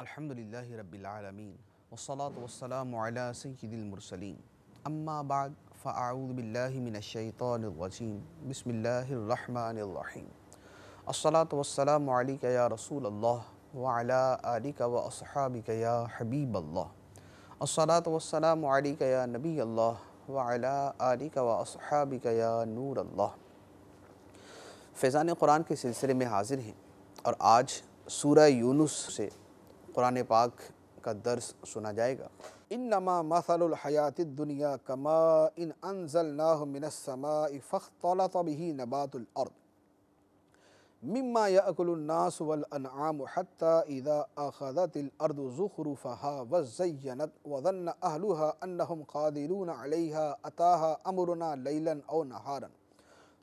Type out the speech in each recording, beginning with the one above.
अल्हम्दुलिल्लाह रब्बिल आलमीन वस्सलातु वस्सलामु अला सय्यिदिल मुरसलीन अम्मा बाद फ़अऊज़ु बिल्लाहि मिनश शैतानिर रजीम बिस्मिल्लाहिर रहमानिर रहीम अस्सलातु वस्सलामु अलैका या रसूल अल्लाह व अला आलिका व अस्हाबिका या हबीब अल्लाह अस्सलातु वस्सलामु अलैका या नबी अल्लाह व अला आलिका व अस्हाबिका या नूर अल्लाह फैज़ान कुरान के सिलसिले में हाजिर हैं और आज सूरह यूनुस से कुरान पाक का दर्स सुना जाएगा इन नमा मसलहयात दुनिया कमा इन अनजल नामिनसमा फ़ख्तला तबी नबातुलर्द मम्मा वल अनआम हती इदा अखदतिलर्द ज़ुखरूफ़ा वज़यनत वज़न अहलुहा अनहम क़ादिरून अलहा अताहा अमरना लैलन और नहारन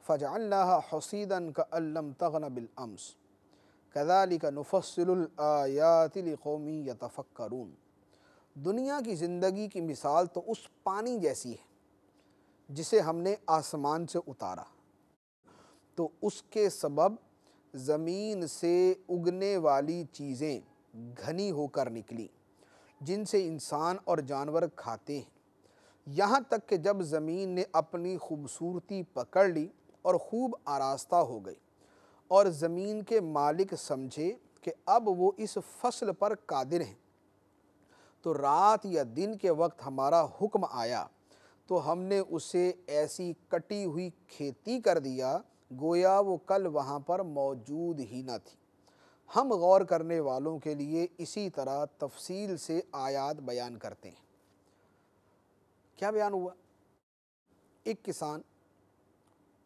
फ़जाल्ला हसीदन का अल्लम तगन बिलअम्स कदाली का या यतफ़क्रून दुनिया की ज़िंदगी की मिसाल तो उस पानी जैसी है जिसे हमने आसमान से उतारा तो उसके सबब ज़मीन से उगने वाली चीज़ें घनी होकर निकली जिनसे इंसान और जानवर खाते हैं यहाँ तक कि जब ज़मीन ने अपनी खूबसूरती पकड़ ली और खूब आरास्ता हो गई और ज़मीन के मालिक समझे कि अब वो इस फसल पर कादिर हैं तो रात या दिन के वक्त हमारा हुक्म आया तो हमने उसे ऐसी कटी हुई खेती कर दिया गोया वो कल वहाँ पर मौजूद ही न थी हम गौर करने वालों के लिए इसी तरह तफसील से आयात बयान करते हैं क्या बयान हुआ एक किसान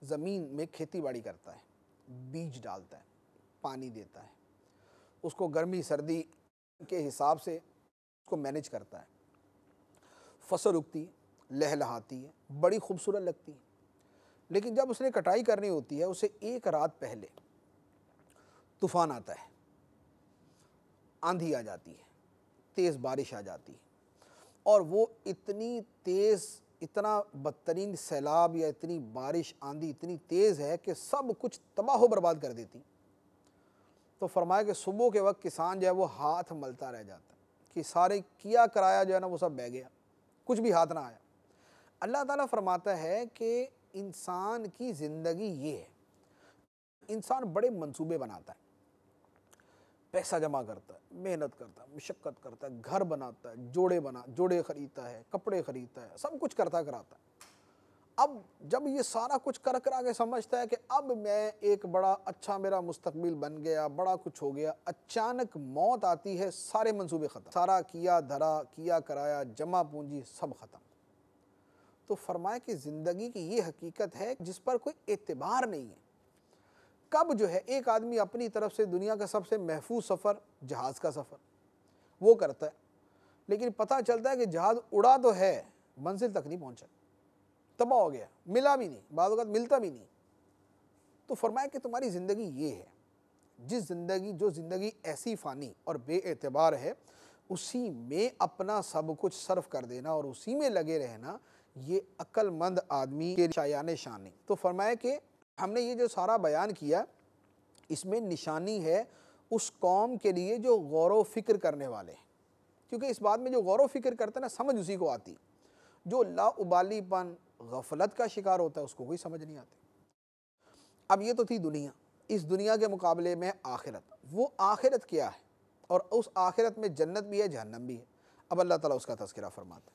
ज़मीन में खेती बाड़ी करता है बीज डालता है पानी देता है उसको गर्मी सर्दी के हिसाब से उसको मैनेज करता है फसल उगती लहलहाती है बड़ी खूबसूरत लगती है लेकिन जब उसने कटाई करनी होती है उसे एक रात पहले तूफान आता है आंधी आ जाती है तेज़ बारिश आ जाती है और वो इतनी तेज़ इतना बदतरीन सैलाब या इतनी बारिश आंधी इतनी तेज़ है कि सब कुछ तबाह बर्बाद कर देती तो फरमाया कि सुबह के वक्त किसान जो है वो हाथ मलता रह जाता कि सारे किया कराया जो है ना वो सब बह गया कुछ भी हाथ ना आया अल्लाह ताला फरमाता है कि इंसान की ज़िंदगी ये है इंसान बड़े मंसूबे बनाता है पैसा जमा करता है मेहनत करता है मशक्क़त करता है घर बनाता है जोड़े बना जोड़े ख़रीदता है कपड़े ख़रीदता है सब कुछ करता कराता है अब जब ये सारा कुछ कर करा के समझता है कि अब मैं एक बड़ा अच्छा मेरा मुस्तकबिल बन गया बड़ा कुछ हो गया अचानक मौत आती है सारे मंसूबे ख़त्म सारा किया धरा किया कराया जमा पूंजी सब ख़त्म तो फरमाए कि ज़िंदगी की ये हकीकत है जिस पर कोई एतबार नहीं है कब जो है एक आदमी अपनी तरफ से दुनिया का सबसे महफूज सफ़र जहाज़ का सफ़र वो करता है लेकिन पता चलता है कि जहाज़ उड़ा तो है मंजिल तक नहीं पहुंचा तबाह हो गया मिला भी नहीं बाद मिलता भी नहीं तो फरमाया कि तुम्हारी ज़िंदगी ये है जिस ज़िंदगी जो ज़िंदगी ऐसी फ़ानी और बेएतबार है उसी में अपना सब कुछ सर्व कर देना और उसी में लगे रहना ये अक्लमंद आदमी के शायान शानी तो फरमाया कि हमने ये जो सारा बयान किया इसमें निशानी है उस कौम के लिए जो गौर फिक्र करने वाले हैं क्योंकि इस बात में जो गौर फिक्र करता हैं ना समझ उसी को आती जो लाउबालीपन गफलत का शिकार होता है उसको कोई समझ नहीं आती अब ये तो थी दुनिया इस दुनिया के मुकाबले में आखिरत वो आखिरत क्या है और उस आखिरत में जन्नत भी है जहन्नम भी है अब अल्लाह ताला उसका तस्करा फरमाता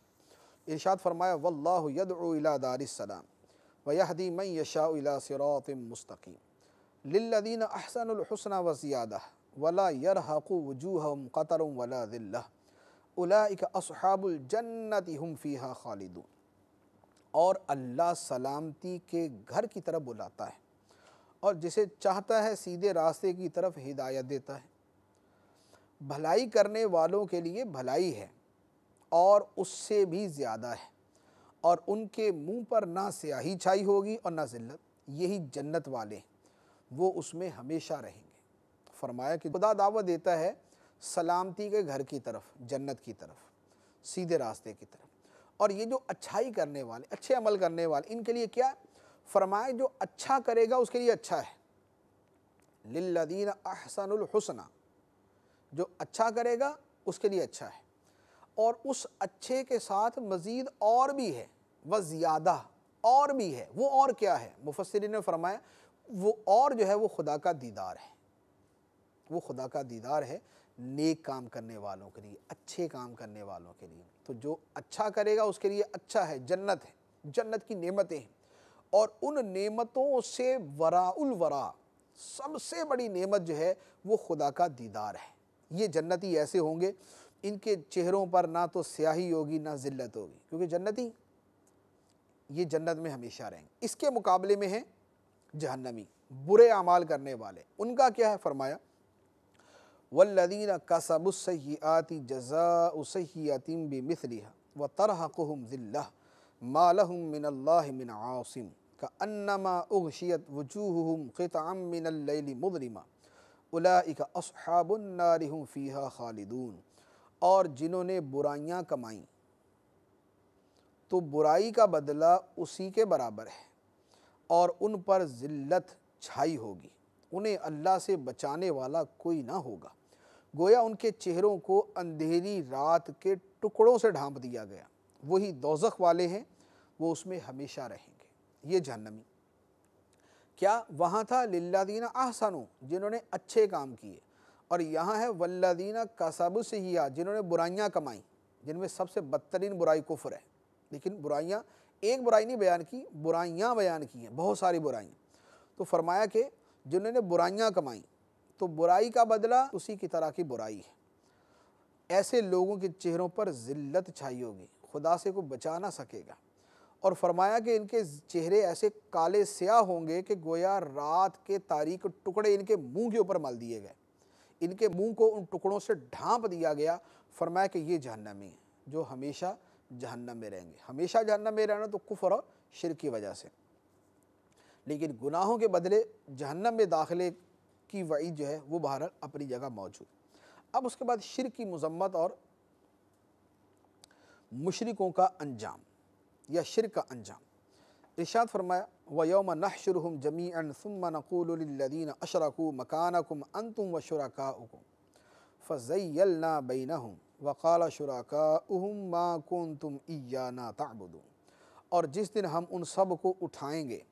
इर्शाद फरमाया वल्लाह वहदी मैं यशाला सिरात मुस्तकीम लिल्लदीन अहसनहसन व ज़ियादा वला यरहक़ वजूहम क़तर वला दिल्ला उलाइक असहाबुलजन्नति हम फ़ीहा खालिदून और अल्लाह सलामती के घर की तरफ बुलाता है और जिसे चाहता है सीधे रास्ते की तरफ हिदायत देता है भलाई करने वालों के लिए भलाई है और उससे भी ज़्यादा है और उनके मुंह पर ना स्याही छाई होगी और ना जिल्लत यही जन्नत वाले हैं वो उसमें हमेशा रहेंगे फरमाया कि खुदा दावा देता है सलामती के घर की तरफ जन्नत की तरफ सीधे रास्ते की तरफ और ये जो अच्छाई करने वाले अच्छे अमल करने वाले इनके लिए क्या फरमाए जो अच्छा करेगा उसके लिए अच्छा है लिल्लदीन अहसनुल हुसना जो अच्छा करेगा उसके लिए अच्छा है और उस अच्छे के साथ मज़ीद और भी है व ज़्यादा और भी है वो और क्या है मुफसरी ने फरमाया वो और जो है वो खुदा का दीदार है वो खुदा का दीदार है नेक काम करने वालों के लिए अच्छे काम करने वालों के लिए तो जो अच्छा करेगा उसके लिए अच्छा है जन्नत है जन्नत की नेमतें हैं और उन नेमतों से वराउल वरा सबसे बड़ी नेमत जो है वो खुदा का दीदार है ये जन्नती ऐसे होंगे इनके चेहरों पर ना तो स्याही होगी ना ज़िल्लत होगी क्योंकि जन्नती ये जन्नत में हमेशा रहेंगे इसके मुकाबले में हैं जहन्नमी बुरे अमाल करने वाले उनका क्या है फरमाया वल्लदीन कसबुसयाति जजासयातिम बिमिसलिहा व तरहकुम ज़िल्ला मालहुम मिनल्लाह मिन आसिम का अन्नमा उगशियत वजूहम क़ितम मिनल्लैल मुदरिमा उलाइक असहाबुन्नारिहुम फ़ीहा खालिदून और जिन्होंने बुराइयाँ कमाईं तो बुराई का बदला उसी के बराबर है और उन पर ज़िल्लत छाई होगी उन्हें अल्लाह से बचाने वाला कोई ना होगा गोया उनके चेहरों को अंधेरी रात के टुकड़ों से ढांप दिया गया वही दोजख वाले हैं वो उसमें हमेशा रहेंगे ये जहनमी क्या वहाँ था लिल्लादीना आहसानों जिन्होंने अच्छे काम किए और यहाँ है वल्लादीना कसाबु से ही जिन्होंने बुराइयाँ कमाई जिनमें सबसे बदतरीन बुराई कुफर है लेकिन बुराइयाँ एक बुराई नहीं बयान की बुराइयाँ बयान की हैं बहुत सारी बुराइयाँ तो फरमाया कि जिन्होंने बुराइयाँ कमाई तो बुराई का बदला उसी की तरह की बुराई है ऐसे लोगों के चेहरों पर ज़िल्लत छाई होगी खुदा से को बचा ना सकेगा और फरमाया कि इनके चेहरे ऐसे काले स्याह होंगे कि गोया रात के तारीख टुकड़े इनके मुंह के ऊपर मल दिए गए इनके मुंह को उन टुकड़ों से ढांप दिया गया फरमाया कि ये जहन्नमी है जो हमेशा जहन्नम में रहेंगे हमेशा जहन्नम में रहना तो कुफर और शिर की वजह से लेकिन गुनाहों के बदले जहन्नम में दाखिले की वईद जो है वो बहरहाल अपनी जगह मौजूद अब उसके बाद शिर की मजम्मत और मुशरकों का अंजाम या शिर का अंजाम इर्शाद फरमाया व योम नशरहम जमी अनसम मकान अशरकु मकानकुम अनतुम व शुरा फ़ज़ैलना बैनहुम वक़ाल शुराका उहम मा कौन तुम ईया ना ताबुदूँ और जिस दिन हम उन सब को उठाएँगे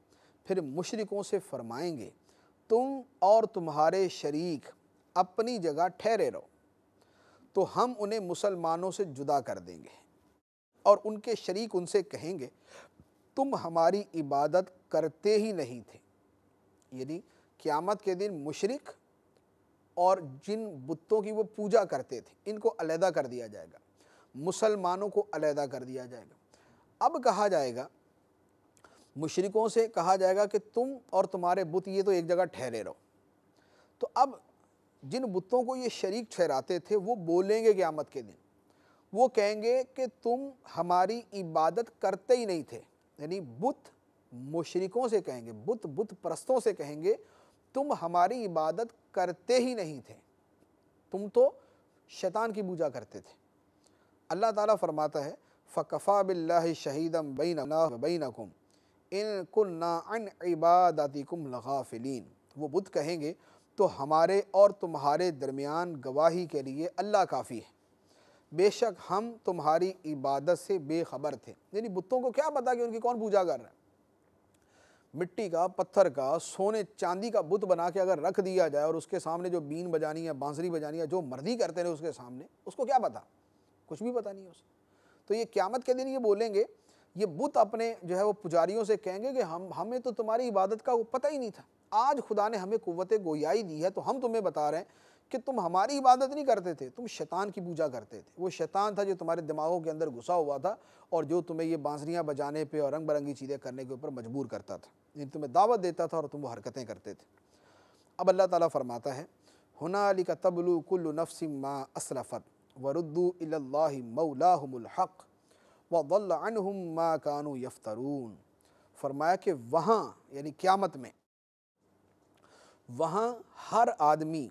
फिर मुशरकों से फरमाएंगे तुम और तुम्हारे शरीक अपनी जगह ठहरे रहो तो हम उन्हें मुसलमानों से जुदा कर देंगे और उनके शरीक उनसे कहेंगे तुम हमारी इबादत करते ही नहीं थे यानी क़्यामत के दिन मुशरक और जिन बुतों की वो पूजा करते थे इनको अलहदा कर दिया जाएगा मुसलमानों को अलहदा कर दिया जाएगा अब कहा जाएगा मुशरकों से कहा जाएगा कि तुम और तुम्हारे बुत ये तो एक जगह ठहरे रहो तो अब जिन बुतों को ये शरीक ठहराते थे वो बोलेंगे क़्यामत के दिन वो कहेंगे कि तुम हमारी इबादत करते ही नहीं थे यानी बुत मुशरकों से कहेंगे बुत बुत परस्तों से कहेंगे तुम हमारी इबादत करते ही नहीं थे तुम तो शैतान की पूजा करते थे अल्लाह ताला फरमाता है फ़कफ़ा बिल्ला शहीदम बई बैनकुम इन कुन्ना अन इबादतिकुम लगाफिलीन वो बुद्ध कहेंगे तो हमारे और तुम्हारे दरमियान गवाही के लिए अल्लाह काफ़ी है बेशक हम तुम्हारी इबादत से बेखबर थे यानी बुतों को क्या पता कि उनकी कौन पूजा कर रहा है मिट्टी का पत्थर का सोने चांदी का बुत बना के अगर रख दिया जाए और उसके सामने जो बीन बजानी है बांसुरी बजानी या जो मर्दी करते रहे उसके सामने उसको क्या पता कुछ भी पता नहीं है उसे तो ये क्यामत के दिन ये बोलेंगे ये बुत अपने जो है वो पुजारियों से कहेंगे कि हम हमें तो तुम्हारी इबादत का पता ही नहीं था आज खुदा ने हमें कुत गोयाई दी है तो हम तुम्हें बता रहे हैं कि तुम हमारी इबादत नहीं करते थे तुम शैतान की पूजा करते थे वो शैतान था जो तुम्हारे दिमागों के अंदर घुसा हुआ था और जो तुम्हें ये बांसरियाँ बजाने पे और रंग बरंगी चीज़ें करने के ऊपर मजबूर करता था यानी तुम्हें दावत देता था और तुम वो हरकतें करते थे अब अल्लाह ताला फरमाता है अली का तबलु कुल्लु नफ्स माँ असरफत वरुद्दू मौलाहमक वम माँ कानू यफ्तरून फरमाया कि वहाँ यानी क़्यामत में वहाँ हर आदमी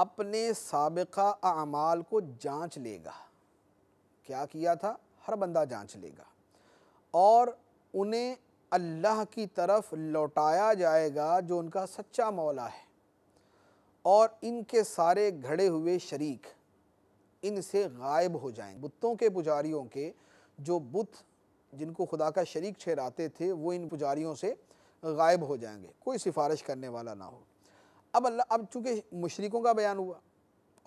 अपने सबका अमाल को जांच लेगा क्या किया था हर बंदा जांच लेगा और उन्हें अल्लाह की तरफ लौटाया जाएगा जो उनका सच्चा मौला है और इनके सारे घड़े हुए शरीक इनसे गायब हो जाएंगे बुतों के पुजारियों के जो बुत जिनको खुदा का शरीक ठहराते थे वो इन पुजारियों से गायब हो जाएंगे कोई सिफारिश करने वाला ना हो अब अल्लाह अब चूँकि मशरक़ों का बयान हुआ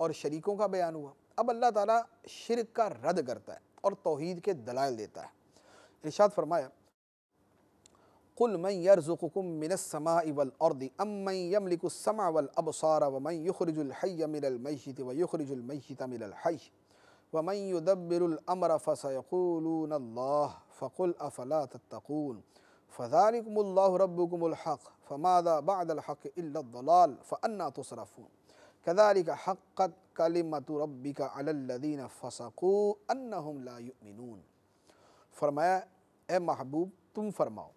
और शरीकों का बयान हुआ अब अल्लाह ताला शिरक का रद्द करता है और तोहद के दलाल देता है इरशाद फरमाया कुल मैं यरजुकुम मिनसमा इवल और अम्मई यमलिकुसमा वल अबसारा वमई युखरजुलहय मिलमैशित व युखरजुलमैशित मिलहय वमई युदब्बिरुल अमर फ़सयकूलून फ़कुल अफ़ला तत्तकून फ़ारिकमल्ला का अल्लदीन फरमाया महबूब तुम फरमाओ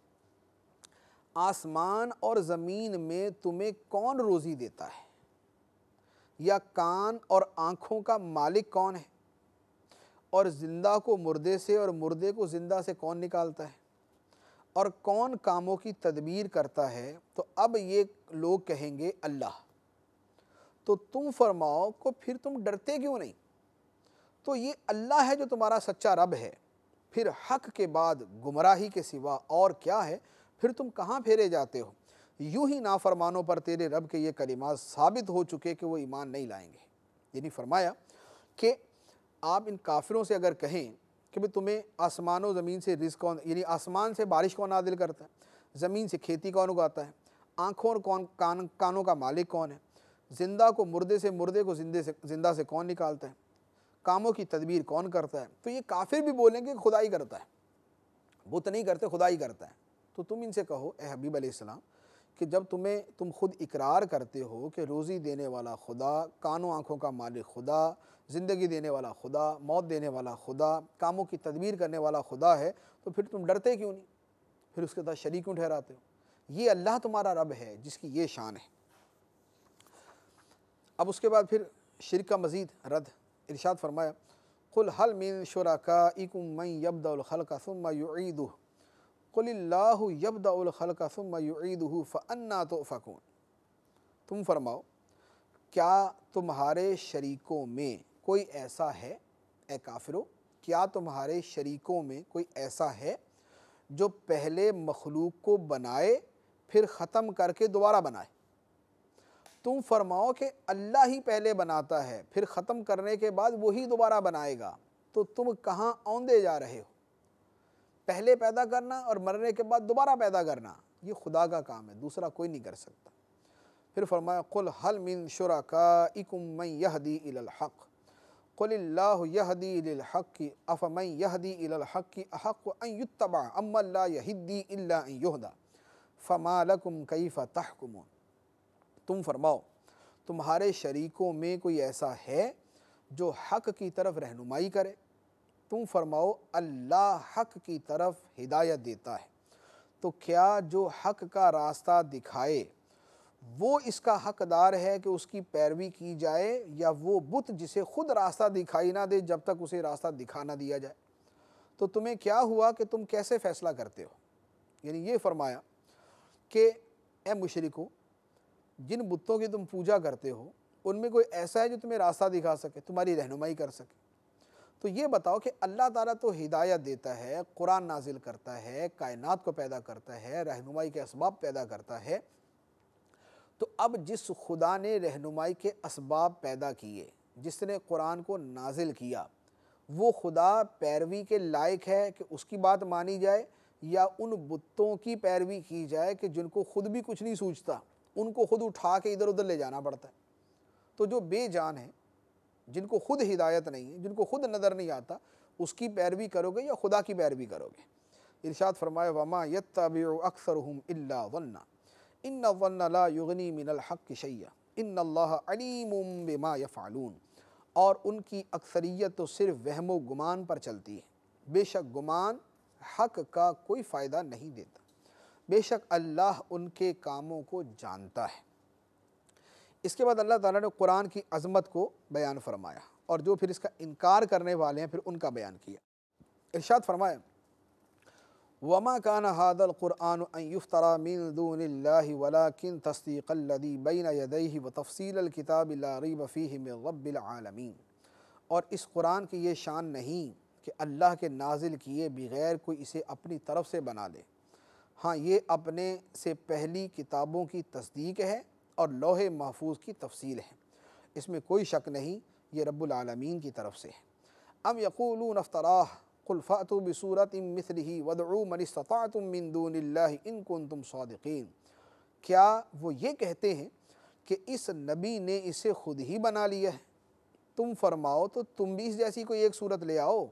आसमान और ज़मीन में तुम्हें कौन रोज़ी देता है या कान और आँखों का मालिक कौन है और ज़िंदा को मुर्दे से और मुर्दे को ज़िंदा से कौन निकालता है और कौन कामों की तदबीर करता है तो अब ये लोग कहेंगे अल्लाह तो तुम फरमाओ को फिर तुम डरते क्यों नहीं तो ये अल्लाह है जो तुम्हारा सच्चा रब है फिर हक के बाद गुमराही के सिवा और क्या है फिर तुम कहाँ फेरे जाते हो यूं ही नाफरमानों पर तेरे रब के ये कलिमा साबित हो चुके कि वो ईमान नहीं लाएंगे यानी फरमाया कि आप इन काफिरों से अगर कहें कि भाई तुम्हें आसमान और ज़मीन से रिस्क कौन यानी आसमान से बारिश कौन आदिल करता है ज़मीन से खेती कौन उगाता है आँखों और कौन कान कानों का मालिक कौन है जिंदा को मुर्दे से मुर्दे को जिंदे से जिंदा से कौन निकालता है कामों की तदबीर कौन करता है तो ये काफिर भी बोलेंगे खुदाई करता है बुत तो नहीं करते खुदाई करता है तो तुम इनसे कहो ए हबीब अलैहिस्सलाम कि जब तुम्हें तुम खुद इकरार करते हो कि रोज़ी देने वाला खुदा कानों आँखों का मालिक खुदा ज़िंदगी देने वाला खुदा मौत देने वाला खुदा कामों की तदबीर करने वाला खुदा है तो फिर तुम डरते क्यों नहीं फिर उसके साथ शरीक क्यों ठहराते हो ये अल्लाह तुम्हारा रब है जिसकी ये शान है अब उसके बाद फिर शिर का मज़ीद रद इरशाद फरमाया कुल हल मिन शुरा इकुम मई का सुम युद कुल्लाह का सुम फ़न्ना तो फ़कून तुम फरमाओ क्या तुम्हारे शरीकों में कोई ऐसा है ए काफिरो क्या तुम्हारे शरीकों में कोई ऐसा है जो पहले मखलूक को बनाए फिर ख़त्म करके दोबारा बनाए तुम फरमाओ कि अल्लाह ही पहले बनाता है फिर ख़त्म करने के बाद वही दोबारा बनाएगा तो तुम कहाँ आंदे जा रहे हो पहले पैदा करना और मरने के बाद दोबारा पैदा करना ये खुदा का काम है दूसरा कोई नहीं कर सकता फिर फरमाया कुल हल मिन शुरा का इकुम यहदी हक़ यहदी हक़ी तुम फरमाओ तुम्हारे शरीकों में कोई ऐसा है जो हक़ की तरफ रहनुमाई करे तुम फरमाओ अल्लाह हक़ की तरफ हिदायत देता है तो क्या जो हक़ का रास्ता दिखाए वो इसका हकदार है कि उसकी पैरवी की जाए या वो बुत जिसे खुद रास्ता दिखाई ना दे जब तक उसे रास्ता दिखा ना दिया जाए तो तुम्हें क्या हुआ कि तुम कैसे फैसला करते हो यानी ये फरमाया कि ए मुशरको जिन बुतों की तुम पूजा करते हो उनमें कोई ऐसा है जो तुम्हें रास्ता दिखा सके तुम्हारी रहनुमाई कर सके तो ये बताओ कि अल्लाह ताला तो हिदायत देता है कुरान नाजिल करता है कायनात को पैदा करता है रहनुमाई के इसबाब पैदा करता है तो अब जिस खुदा ने रहनुमाई के इसबाब पैदा किए जिसने कुरान को नाजिल किया वो खुदा पैरवी के लायक है कि उसकी बात मानी जाए या उन बुतों की पैरवी की जाए कि जिनको खुद भी कुछ नहीं सूझता उनको खुद उठा के इधर उधर ले जाना पड़ता है तो जो बेजान है जिनको खुद हिदायत नहीं है जिनको खुद नज़र नहीं आता उसकी पैरवी करोगे या खुदा की पैरवी करोगे इर्शाद फरमाए वमा यत्ताबिउ अक्सर हम इल्ला वन्ना इन वनला मिनल हक़ शैया इन अलीम बिमा यफ़ालून और उनकी अक्सरियत तो सिर्फ वहमो गुमान पर चलती है बेशक गुमान हक का कोई फ़ायदा नहीं देता बेशक अल्लाह उनके कामों को जानता है इसके बाद अल्लाह ताला ने कुरान की अजमत को बयान फरमाया और जो फिर इसका इनकार करने वाले हैं फिर उनका बयान किया इर्शाद फरमाया वमा कान हादल क़ुरान युफ्तरा मिन दूनिल्लाहि वलाकिन तस्दीक़ल्लदी बैन यदैहि व तफसील किताब लारी वफ़ी में और इस कुरान की ये शान नहीं कि अल्लाह के नाजिल किए बगैर कोई इसे अपनी तरफ से बना ले हाँ ये अपने से पहली किताबों की तस्दीक है और लोहे महफूज की तफसील है इसमें कोई शक नहीं ये रब्बुल की तरफ से है अम यकूलून अफ्तराह कुलफ़ातु बसूरत मिसल ही वदऊ मनस्तफ़ातमिंदूनल्ला इनकुन तुम सदकिन क्या वो ये कहते हैं कि इस नबी ने इसे खुद ही बना लिया है तुम फरमाओ तो तुम भी इस जैसी कोई एक सूरत ले आओ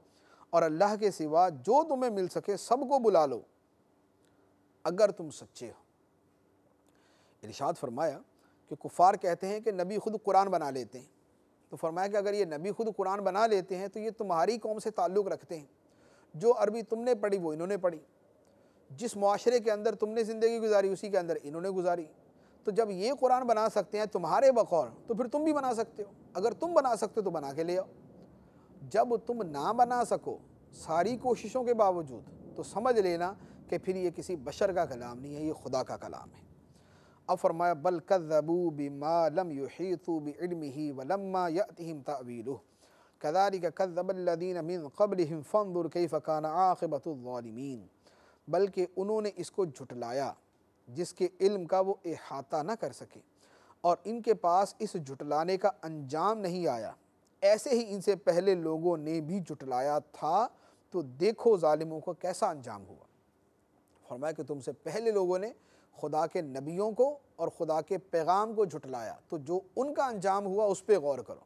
और अल्लाह के सिवा जो तुम्हें मिल सके सबको बुला लो अगर तुम सच्चे हो इरशाद फरमाया कि कुफार कहते हैं कि नबी खुद कुरान बना लेते हैं तो फरमाया कि अगर ये नबी खुद कुरान बना लेते हैं तो ये तुम्हारी कौम से ताल्लुक़ रखते हैं जो अरबी तुमने पढ़ी वो इन्होंने पढ़ी जिस माशरे के अंदर तुमने ज़िंदगी गुजारी उसी के अंदर इन्होंने गुजारी तो जब ये कुरान बना सकते हैं तुम्हारे बकौर तो फिर तुम भी बना सकते हो अगर तुम बना सकते हो तो बना के ले आओ जब तुम ना बना सको सारी कोशिशों के बावजूद तो समझ लेना कि फिर ये किसी बशर का कलाम नहीं है ये खुदा का कलाम है अब फरमाया बल कदबू बिमा लम बी बिलमी ही वलम्मा यतिम तवीलू कदारिक कदबल्लिन मिन कबल फ़नदुर कई फ़काना आखिबतमीन बल्कि उन्होंने इसको झुटलाया जिसके इल्म का वो अहाता ना कर सके और इनके पास इस जुटलाने का अंजाम नहीं आया ऐसे ही इनसे पहले लोगों ने भी जुटलाया था तो देखो ालिमों को कैसा अंजाम हुआ फरमाया कि तुमसे पहले लोगों ने खुदा के नबियों को और खुदा के पैगाम को जुटलाया तो जो उनका अंजाम हुआ उस पर गौर करो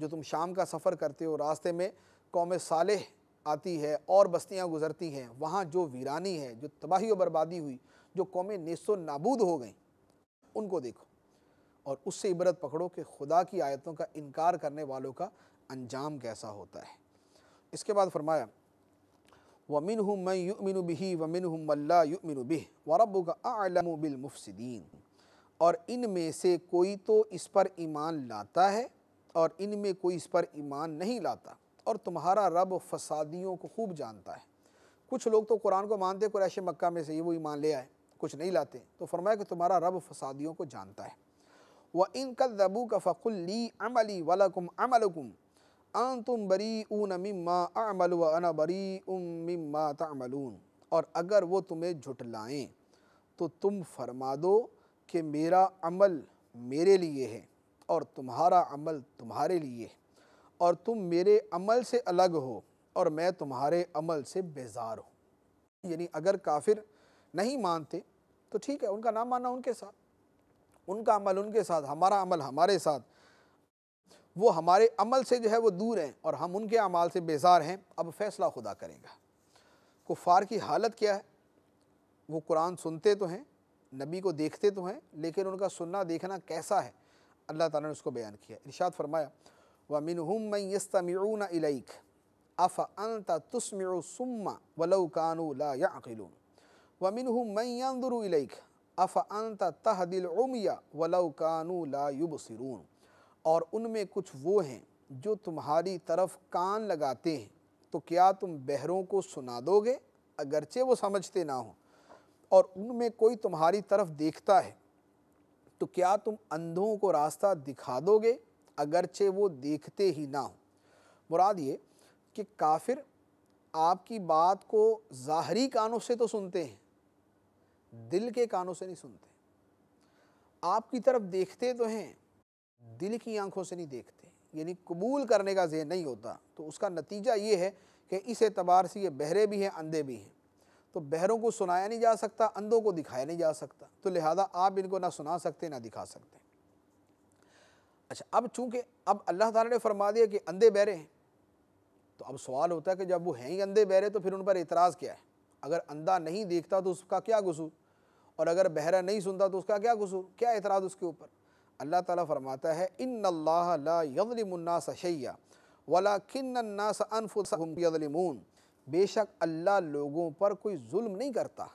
जो तुम शाम का सफ़र करते हो रास्ते में कौम साल आती है और बस्तियाँ गुजरती हैं वहाँ जो वीरानी है जो तबाही और बर्बादी हुई जो कौमें नेसो नाबूद हो गई उनको देखो और उससे इबरत पकड़ो कि खुदा की आयतों का इनकार करने वालों का अंजाम कैसा होता है इसके बाद फरमाया वमिन मैं युमिन बिही वमिन मल्ला युमिन बिह रबू का आलम बिलमुफसदीन और में से कोई तो इस पर ईमान लाता है और इनमें कोई इस पर ईमान नहीं लाता और तुम्हारा रब फसादियों को खूब जानता है कुछ लोग तो कुरान को मानते कुरैश मक्का में से ये वो ईमान ले आए कुछ नहीं लाते तो फरमाया कि तुम्हारा रब फसादियों को जानता है व इन दबू का फ़कुल्ली अमली वलकुम अमलकुम आन तुम बरी ऊन मम्मा अमल व अना बरी उम मम्मा तमलून और अगर वो तुम्हें झुटलाएँ तो तुम फरमा दो कि मेरा अमल मेरे लिए है और तुम्हारा अमल तुम्हारे लिए और तुम मेरे अमल से अलग हो और मैं तुम्हारे अमल से बेजार हूँ यानी अगर काफिर नहीं मानते तो ठीक है उनका ना मानना उनके साथ उनका अमल उनके साथ हमारा अमल हमारे साथ वो हमारे अमल से जो है वो दूर हैं और हम उनके अमाल से बेजार हैं अब फैसला खुदा करेगा कुफार की हालत क्या है वो कुरान सुनते तो हैं नबी को देखते तो हैं लेकिन उनका सुनना देखना कैसा है अल्लाह ताला ने उसको बयान किया इरशाद फरमाया व मिन हम यस्तमून इलैक अफ़ अंत तस्मु सुम्मा वलौ कानू ला याकिलून व मिन हम इलैक अफ़ अंत तहदिल उमिया वलौ कानू ला युबसिरून और उनमें कुछ वो हैं जो तुम्हारी तरफ कान लगाते हैं तो क्या तुम बहरों को सुना दोगे अगरचे वो समझते ना हो और उनमें कोई तुम्हारी तरफ देखता है तो क्या तुम अंधों को रास्ता दिखा दोगे अगरचे वो देखते ही ना हो मुराद ये कि काफिर आपकी बात को ज़ाहरी कानों से तो सुनते हैं दिल के कानों से नहीं सुनते आपकी तरफ देखते तो हैं दिल की आंखों से नहीं देखते यानी कबूल करने का जहन नहीं होता तो उसका नतीजा ये है कि इस एतबार से ये बहरे भी हैं अंधे भी हैं तो बहरों को सुनाया नहीं जा सकता अंधों को दिखाया नहीं जा सकता तो लिहाजा आप इनको ना सुना सकते ना दिखा सकते अच्छा अब चूंकि अब अल्लाह ताला ने फरमा दिया कि अंधे बहरे हैं तो अब सवाल होता है कि जब वो हैं ही अंधे बहरे तो फिर उन पर एतराज़ क्या है अगर अंधा नहीं देखता तो उसका क्या कसूर और अगर बहरा नहीं सुनता तो उसका क्या कसूर क्या एतराज़ उसके ऊपर अल्लाह ताला फरमाता है इन ला यदलिमन्नास शैया वला किन्नास अनफुसहम बेशक अल्लाह लोगों पर कोई जुल्म नहीं करता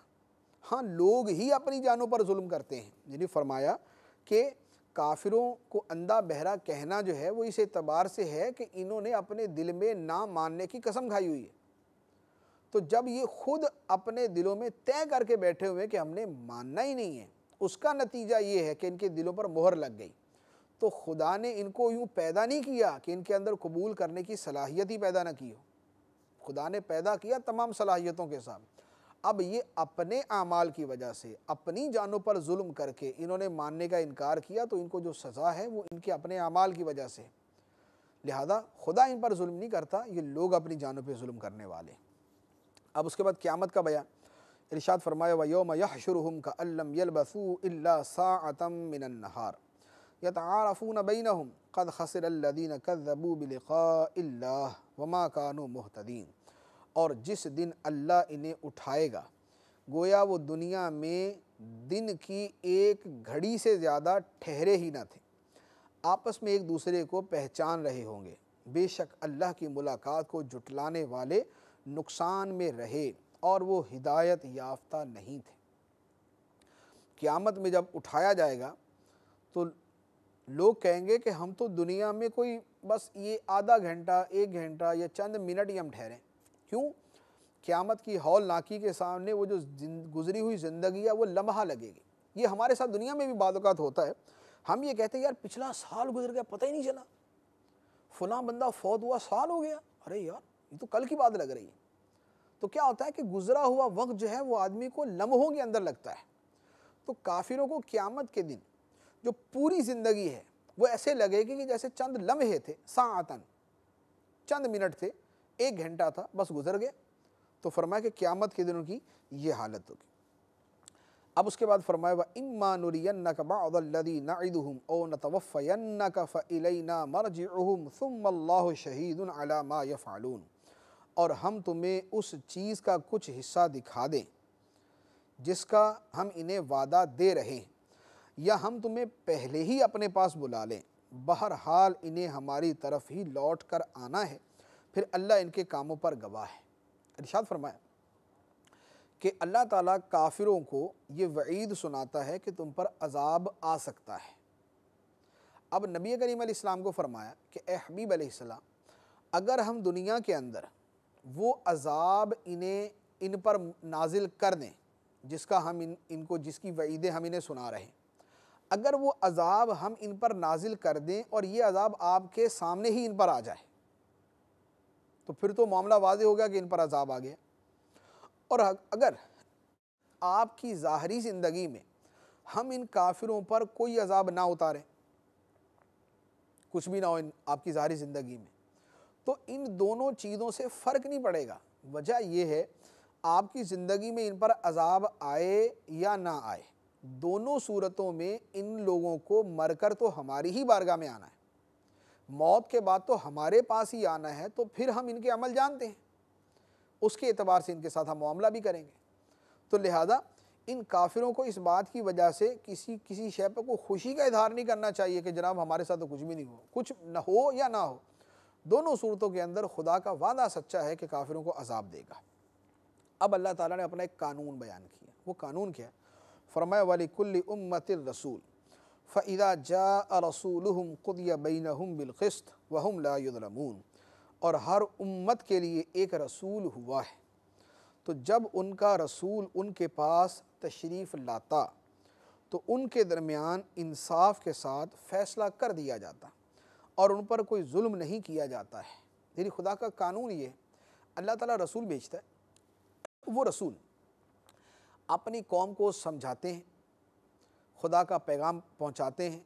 हाँ लोग ही अपनी जानों पर जुल्म करते हैं यानी फरमाया कि काफिरों को अंधा बहरा कहना जो है वो इस एतबार से है कि इन्होंने अपने दिल में ना मानने की कसम खाई हुई है तो जब ये खुद अपने दिलों में तय करके बैठे हुए कि हमने मानना ही नहीं है उसका नतीजा ये है कि इनके दिलों पर मोहर लग गई तो खुदा ने इनको यूँ पैदा नहीं किया कि इनके अंदर कबूल करने की सलाहियत ही पैदा ना की हो खुदा ने पैदा किया तमाम सलाहियतों के साथ अब ये अपने आमाल की वजह से अपनी जानों पर जुल्म करके इन्होंने मानने का इनकार किया तो इनको जो सज़ा है वो इनके अपने अमाल की वजह से लिहाजा खुदा इन पर जुल्म नहीं करता ये लोग अपनी जानों पर जुल्म करने वाले अब उसके बाद क़्यामत का बयान इरशाद फरमाया वयोम यह का अल्लम यलबसू अल्ला सातम मिनन्नहार यतारफ़ून बिन हम कद खसरल्लिन कदबूबिल्ला वमा कानो महतदीन और जिस दिन अल्लाह इन्हें उठाएगा गोया वो दुनिया में दिन की एक घड़ी से ज़्यादा ठहरे ही ना थे आपस में एक दूसरे को पहचान रहे होंगे बेशक अल्लाह की मुलाकात को जुटलाने वाले नुकसान में रहे और वो हिदायत याफ्ता नहीं थे क़्यामत में जब उठाया जाएगा तो लोग कहेंगे कि हम तो दुनिया में कोई बस ये आधा घंटा एक घंटा या चंद मिनट ही हम ठहरें क्यों क़्यामत की हौल नाकी के सामने वो जो गुजरी हुई ज़िंदगी है वो लम्हा लगेगी ये हमारे साथ दुनिया में भी बाद होता है हम ये कहते हैं यार पिछला साल गुजर गया पता ही नहीं चला फलां बंदा फौत हुआ साल हो गया अरे यार ये तो कल की बात लग रही है तो क्या होता है कि गुजरा हुआ वक्त जो है वो आदमी को लम्हों के अंदर लगता है तो काफिरों को क़्यामत के दिन जो पूरी ज़िंदगी है वो ऐसे लगेगी कि जैसे चंद लम्हे थे सातन चंद मिनट थे एक घंटा था बस गुजर गए तो फरमाया कि क़्यामत के दिनों की ये हालत होगी अब उसके बाद फरमाया व इमानुरियन कबादी नदहम ओ नतवफ़यन फ़लना मरजहम शहीदुन शहीद मा यफअलून और हम तुम्हें उस चीज़ का कुछ हिस्सा दिखा दें जिसका हम इन्हें वादा दे रहे हैं या हम तुम्हें पहले ही अपने पास बुला लें बहरहाल इन्हें हमारी तरफ ही लौट कर आना है फिर अल्लाह इनके कामों पर गवाह है इर्शाद फरमाया कि अल्लाह ताला काफिरों को ये वईद सुनाता है कि तुम पर अजाब आ सकता है अब नबी करीम इस्लाम को फरमाया कि ए हबीब आसमाम अगर हम दुनिया के अंदर वो अजाब इन्हें इन पर नाजिल कर दें जिसका हम इन इनको जिसकी वईदें हम इन्हें सुना रहे हैं अगर वो अज़ाब हम इन पर नाजिल कर दें और ये अज़ाब आपके सामने ही इन पर आ जाए तो फिर तो मामला वाज हो गया कि इन पर अज़ाब आ गया और अगर आपकी ज़ाहरी ज़िंदगी में हम इन काफिरों पर कोई अज़ाब ना उतारें कुछ भी ना हो इन आपकी ज़ाहरी ज़िंदगी में तो इन दोनों चीज़ों से फ़र्क नहीं पड़ेगा वजह यह है आपकी ज़िंदगी में इन पर अज़ाब आए या ना आए दोनों सूरतों में इन लोगों को मरकर तो हमारी ही बारगाह में आना है मौत के बाद तो हमारे पास ही आना है तो फिर हम इनके अमल जानते हैं उसके अतबार से इनके साथ हम मामला भी करेंगे तो लिहाजा इन काफिरों को इस बात की वजह से किसी किसी शय पर कोई खुशी का इजहार नहीं करना चाहिए कि जनाब हमारे साथ तो कुछ भी नहीं हो कुछ न हो या ना हो दोनों सूरतों के अंदर खुदा का वादा सच्चा है कि काफिरों को अजाब देगा अब अल्लाह ताला ने अपना एक कानून बयान किया वो कानून क्या है फरमाया वाली कुल्ली उम्मत रसूल फ़ैदा जा रसूल क़ुदिया बैन हम बिलखस्त वहम लादलमून और हर उम्मत के लिए एक रसूल हुआ है तो जब उनका रसूल उनके पास तशरीफ़ लाता तो उनके दरमियान इंसाफ के साथ फ़ैसला कर दिया जाता और उन पर कोई जुल्म नहीं किया जाता है यानी खुदा का कानून ये अल्लाह ताला रसूल भेजता है वो रसूल अपनी कौम को समझाते हैं खुदा का पैगाम पहुंचाते हैं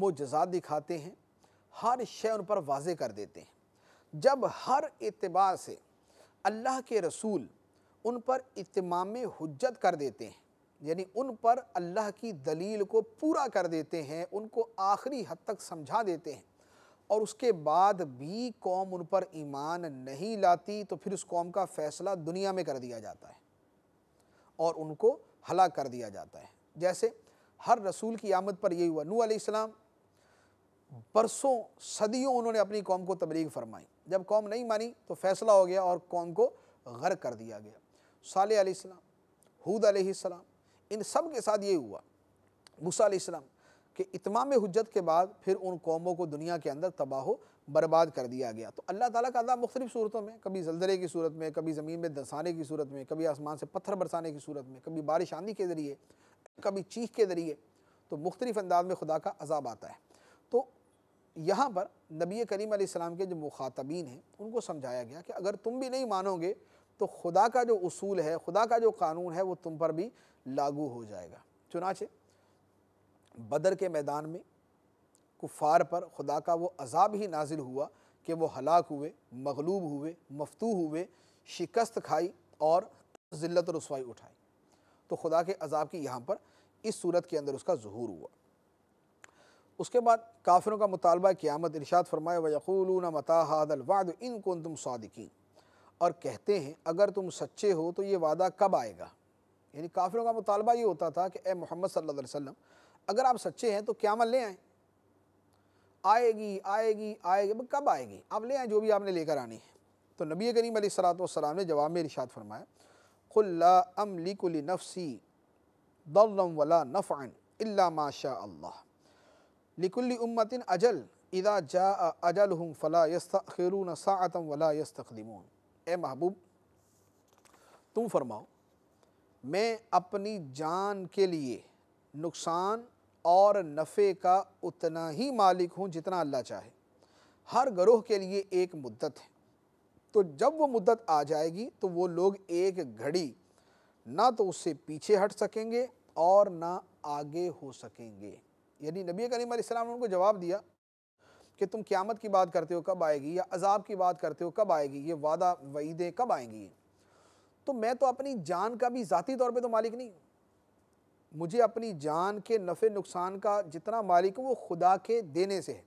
मुजजात दिखाते हैं हर शय उन पर वाजे कर देते हैं जब हर एतबार से अल्लाह के रसूल उन पर इतमाम हजत कर देते हैं यानी उन पर अल्लाह की दलील को पूरा कर देते हैं उनको आखिरी हद तक समझा देते हैं और उसके बाद भी कौम उन पर ईमान नहीं लाती तो फिर उस कौम का फ़ैसला दुनिया में कर दिया जाता है और उनको हला कर दिया जाता है जैसे हर रसूल की आमद पर यही हुआ नू आलाम बरसों सदियों उन्होंने अपनी कौम को तबलीग फरमाई जब कौम नहीं मानी तो फैसला हो गया और कौम को गर कर दिया गया साल आसमाम हूद आसमाम इन सब के साथ ये हुआ मूसा आसमाम के इतमाम हजत के बाद फिर उन कौमों को दुनिया के अंदर तबाह बर्बाद कर दिया गया तो अल्लाह ताला का अदाब मुख्तलिफ सूरतों में कभी जलजले की सूरत में कभी ज़मीन में दसाने की सूरत में कभी आसमान से पत्थर बरसाने की सूरत में कभी बारिश आंधी के ज़रिए कभी चीख के ज़रिए तो मुख्तलिफ अंदाज में खुदा का अजाब आता है तो यहाँ पर नबी करीम के जो मुखातबीन हैं उनको समझाया गया कि अगर तुम भी नहीं मानोगे तो खुदा का जो असूल है खुदा का जो कानून है वो तुम पर भी लागू हो जाएगा चुनाचे बदर के मैदान में कुफ़ार पर खुदा का वो अजाब ही नाजिल हुआ कि वो हलाक हुए मगलूब हुए मफतू हुए शिकस्त खाई और ज़िल्लत रसवाई उठाई तो खुदा के अजाब की यहाँ पर इस सूरत के अंदर उसका जहूर हुआ उसके बाद काफिरों का मुतालबा क़्यामत इरशाद फरमाए वयकूलून मताहदलवाद इन कन तुम सदकिन और कहते हैं अगर तुम सच्चे हो तो ये वादा कब आएगा यानी काफिरों का मुतालबा ये होता था कि ए मोहम्मद सल्लल्लाहु अलैहि वसल्लम अगर आप सच्चे हैं तो क्या ले आएँ आएगी आएगी आएगी कब आएगी आप ले आए जो भी आपने लेकर आनी है तो नबी करीम सलातम ने जवाब में इरशाद फरमाया कुल्ला अमलिकुल नफसी दौलम वला नफ़ान इल्ला माशा अल्लाह लिकुल्ली उम्मतिन अजल इदा जा अजल हम फ़ला सातम वला यस्तमून ए महबूब तुम फरमाओ मैं अपनी जान के लिए नुकसान और नफ़े का उतना ही मालिक हूँ जितना अल्लाह चाहे हर गरोह के लिए एक मुद्दत है तो जब वो मुद्दत आ जाएगी तो वो लोग एक घड़ी ना तो उससे पीछे हट सकेंगे और ना आगे हो सकेंगे यानी नबी करीम ने उनको जवाब दिया कि तुम क़्यामत की बात करते हो कब आएगी या अजाब की बात करते हो कब आएगी ये वादा वईदें कब आएंगी तो मैं तो अपनी जान का भी ज़ाती तौर पे तो मालिक नहीं हूँ मुझे अपनी जान के नफ़े नुकसान का जितना मालिक है वो खुदा के देने से है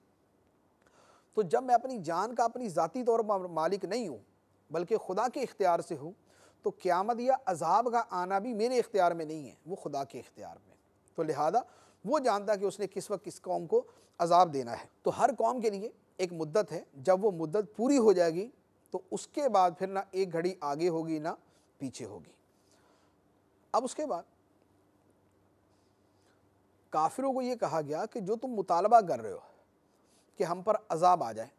तो जब मैं अपनी जान का अपनी ज़ाती तौर मालिक नहीं हूँ बल्कि खुदा के इख्तियार से हूँ तो क़्यामत या अजाब का आना भी मेरे इख्तियार में नहीं है वो खुदा के इख्तियार में तो लिहाजा वो जानता कि उसने किस वक्त किस कौम को अजाब देना है तो हर कौम के लिए एक मुद्दत है जब वो मुद्दत पूरी हो जाएगी तो उसके बाद फिर ना एक घड़ी आगे होगी ना पीछे होगी अब उसके बाद काफिरों को ये कहा गया कि जो तुम मुतालबा कर रहे हो कि हम पर अजाब आ जाए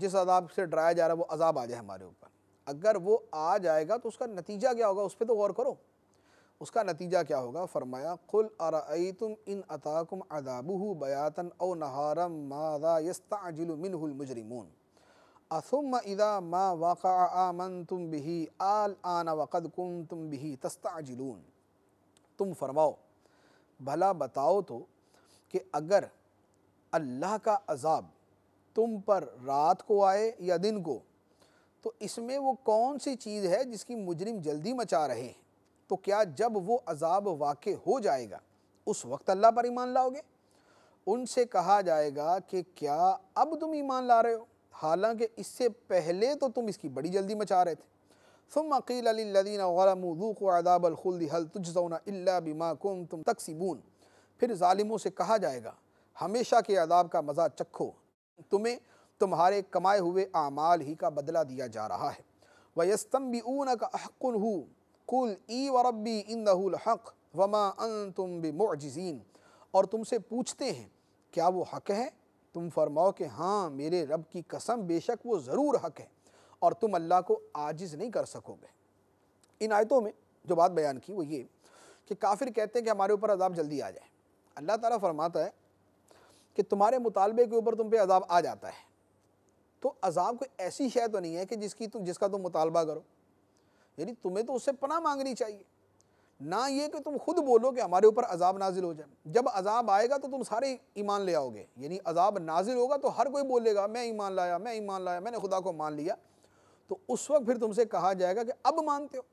जिस अजाब से डराया जा रहा है वो अजाब आ जाए हमारे ऊपर अगर वो आ जाएगा तो उसका नतीजा क्या होगा उस पर तो गौर करो उसका नतीजा क्या होगा फरमाया कुल अरा तुम इन अताकुम अदाबू बयातन ओ नहारम मादा यस्ताजिलमिनमजरिमून असम इदा मा वाका आमन तुम बिही आल आना वक़द कुम तुम बिही तस्ताजिलून तुम फरमाओ भला बताओ तो कि अगर अल्लाह का अजाब तुम पर रात को आए या दिन को तो इसमें वो कौन सी चीज़ है जिसकी मुजरिम जल्दी मचा रहे हैं तो क्या जब वो अजाब वाक़ हो जाएगा उस वक्त अल्लाह पर ईमान लाओगे उनसे कहा जाएगा कि क्या अब तुम ईमान ला रहे हो हालांकि इससे पहले तो तुम इसकी बड़ी जल्दी मचा रहे थे ثم قيل للذين غرموا ذوقوا عذاب الخلد هل تجزون إلا بما كنتم تكسبون फिर ालिमों से कहा जाएगा हमेशा के अदाब का मज़ा चखो तुम्हें तुम्हारे कमाए हुए आमाल ही का बदला दिया जा रहा है वयस्तम भी ऊन का हक़ुन हु कुल ई वरबी इन हक़ वमा अन तुम मोजीन और तुमसे पूछते हैं क्या वो हक़ है तुम फरमाओ कि हाँ मेरे रब की कसम बेशक वो ज़रूर हक़ है और तुम अल्लाह को आजिज़ नहीं कर सकोगे इन आयतों में जो बात बयान की वो ये कि काफिर कहते हैं कि हमारे ऊपर अदाब जल्दी आ जाए अल्लाह ताला फरमाता है कि तुम्हारे मुतालबे के ऊपर तुम पे अदाब आ जाता है तो अजाब कोई ऐसी शय तो नहीं है कि जिसकी तुम जिसका तुम मुतालबा करो यानी तुम्हें तो उससे पनाह मांगनी चाहिए ना ये कि तुम खुद बोलो कि हमारे ऊपर अजाब नाजिल हो जाए जब अजाब आएगा तो तुम सारे ईमान ले आओगे यानी अजाब नाजिल होगा तो हर कोई बोलेगा मैं ईमान लाया मैं ईमान लाया मैंने खुदा को मान लिया तो उस वक्त फिर तुमसे कहा जाएगा कि अब मानते हो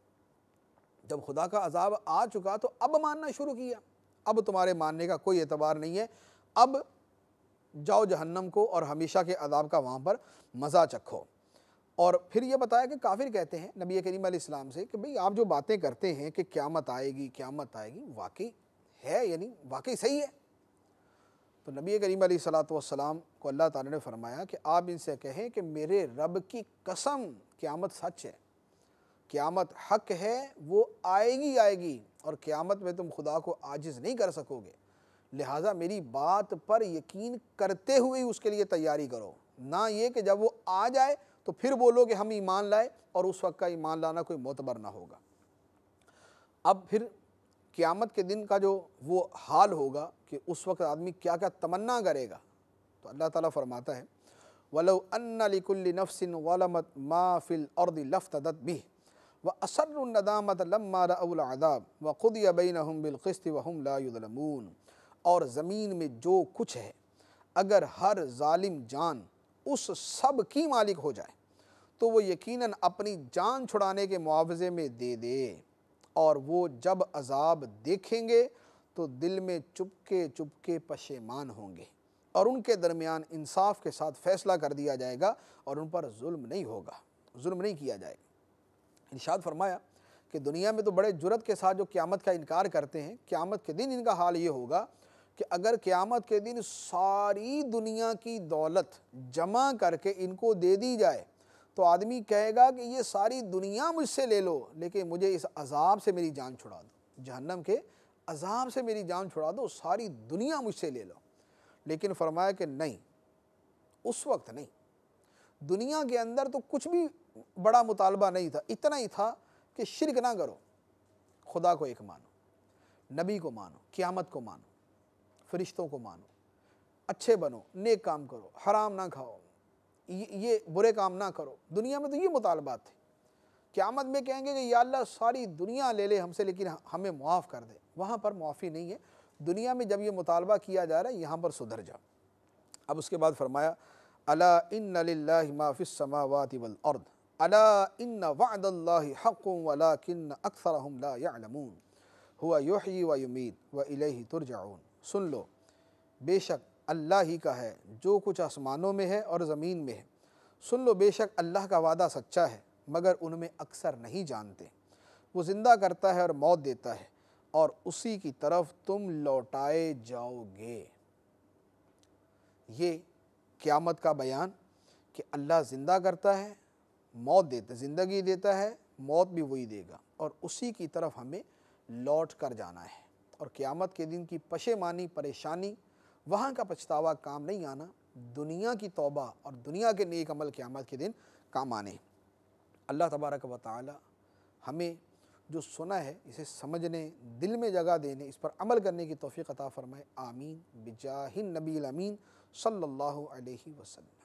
जब खुदा का अजाब आ चुका तो अब मानना शुरू किया अब तुम्हारे मानने का कोई एतबार नहीं है अब जाओ जहन्नम को और हमेशा के अदाब का वहाँ पर मज़ा चखो और फिर ये बताया कि काफिर कहते हैं नबी करीम इस्लाम से कि भाई आप जो बातें करते हैं कि क्यामत आएगी क्यामत आएगी वाकई है यानी वाकई सही है तो नबी करीम सलाम को अल्लाह ताला ने फरमाया कि आप इनसे कहें कि मेरे रब की कसम क़्यामत सच है क़्यामत हक है वो आएगी आएगी और क़्यामत में तुम खुदा को आजिज़ नहीं कर सकोगे लिहाजा मेरी बात पर यकीन करते हुए उसके लिए तैयारी करो ना ये कि जब वो आ जाए तो फिर बोलो कि हम ईमान लाए और उस वक्त का ईमान लाना कोई मोतबर ना होगा अब फिर क़्यामत के दिन का जो वो हाल होगा कि उस वक्त आदमी क्या क्या तमन्ना करेगा तो अल्लाह ताला फरमाता है वलो अन्नकुल्ल नफसिन वलमत माफिल और लफ्तदत भी व असरदामत लम्मादाब व खुद बिन हम बिलखस्त लादलमून और ज़मीन में जो कुछ है अगर हर जालिम जान उस सब की मालिक हो जाए तो वो यकीनन अपनी जान छुड़ाने के मुआवजे में दे दे और वो जब अजाब देखेंगे तो दिल में चुपके चुपके पशेमान होंगे और उनके दरमियान इंसाफ के साथ फैसला कर दिया जाएगा और उन पर जुल्म नहीं होगा जुल्म नहीं किया जाएगा इर्शाद फरमाया कि दुनिया में तो बड़े जुरत के साथ जो क़्यामत का इनकार करते हैं क़्यामत के दिन इनका हाल ये होगा कि अगर क़्यामत के दिन सारी दुनिया की दौलत जमा करके इनको दे दी जाए तो आदमी कहेगा कि ये सारी दुनिया मुझसे ले लो लेकिन मुझे इस अजाब से मेरी जान छुड़ा दो जहन्नम के अजाब से मेरी जान छुड़ा दो सारी दुनिया मुझसे ले लो लेकिन फरमाया कि नहीं उस वक्त नहीं दुनिया के अंदर तो कुछ भी बड़ा मुतालबा नहीं था इतना ही था कि शिरक ना करो खुदा को एक मानो नबी को मानो क़्यामत को मानो फरिश्तों को मानो अच्छे बनो नेक काम करो हराम ना खाओ ये बुरे काम ना करो दुनिया में तो ये मुतालबात थे क्यामत में कहेंगे कि या अल्लाह सारी दुनिया ले ले हमसे लेकिन हमें मुआफ़ कर दे वहाँ पर मुआफ़ी नहीं है दुनिया में जब ये मुतालबा किया जा रहा है यहाँ पर सुधर जा अब उसके बाद फरमाया अला इन माफ़िसमावात वलअर्द अला इन वादल्ला हक़ अक्सर हुआ युही व युमीद व इलही तुरजाउन सुन लो बेशक अल्लाह ही का है जो कुछ आसमानों में है और ज़मीन में है सुन लो बेशक अल्लाह का वादा सच्चा है मगर उनमें अक्सर नहीं जानते वो ज़िंदा करता है और मौत देता है और उसी की तरफ तुम लौटाए जाओगे ये क़्यामत का बयान कि अल्लाह ज़िंदा करता है मौत देता है ज़िंदगी देता है मौत भी वही देगा और उसी की तरफ हमें लौट कर जाना है और क़्यामत के दिन की पशेमानी परेशानी वहाँ का पछतावा काम नहीं आना दुनिया की तौबा और दुनिया के नेक अमल क़्यामत के दिन काम आने अल्लाह तबारक व ताली हमें जो सुना है इसे समझने दिल में जगह देने इस पर अमल करने की तोफ़ी अता फ़रमाए आमीन बिजाहिन नबील अमीन सल्लल्लाहु अलैहि वसल्लम